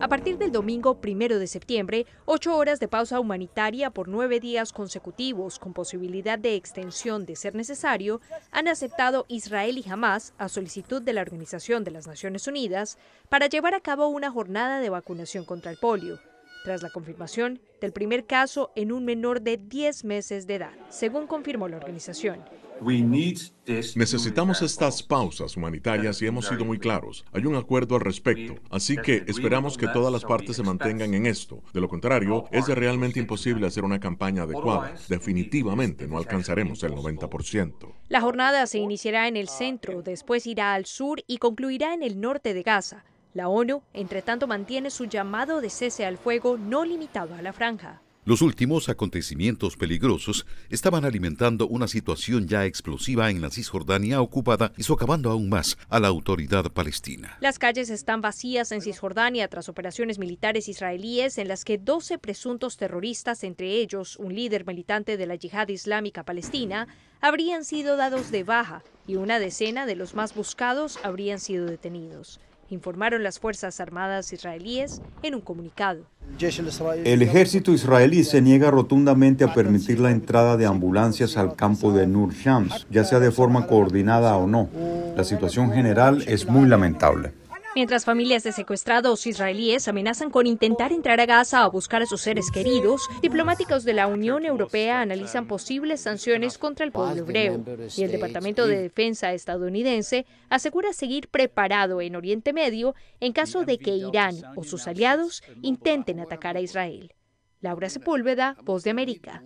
A partir del domingo 1 de septiembre, ocho horas de pausa humanitaria por nueve días consecutivos, con posibilidad de extensión de ser necesario, han aceptado Israel y Hamas, a solicitud de la Organización de las Naciones Unidas, para llevar a cabo una jornada de vacunación contra el polio tras la confirmación del primer caso en un menor de 10 meses de edad, según confirmó la organización. Necesitamos estas pausas humanitarias y hemos sido muy claros. Hay un acuerdo al respecto, así que esperamos que todas las partes se mantengan en esto. De lo contrario, es realmente imposible hacer una campaña adecuada. Definitivamente no alcanzaremos el 90%. La jornada se iniciará en el centro, después irá al sur y concluirá en el norte de Gaza. La ONU, entre tanto, mantiene su llamado de cese al fuego no limitado a la franja. Los últimos acontecimientos peligrosos estaban alimentando una situación ya explosiva en la Cisjordania ocupada y socavando aún más a la autoridad palestina. Las calles están vacías en Cisjordania tras operaciones militares israelíes en las que 12 presuntos terroristas, entre ellos un líder militante de la yihad islámica palestina, habrían sido dados de baja y una decena de los más buscados habrían sido detenidos, informaron las Fuerzas Armadas israelíes en un comunicado. El ejército israelí se niega rotundamente a permitir la entrada de ambulancias al campo de Nur Shams, ya sea de forma coordinada o no. La situación general es muy lamentable. Mientras familias de secuestrados israelíes amenazan con intentar entrar a Gaza a buscar a sus seres queridos, diplomáticos de la Unión Europea analizan posibles sanciones contra el pueblo hebreo. Y el Departamento de Defensa estadounidense asegura seguir preparado en Oriente Medio en caso de que Irán o sus aliados intenten atacar a Israel. Laura Sepúlveda, Voz de América.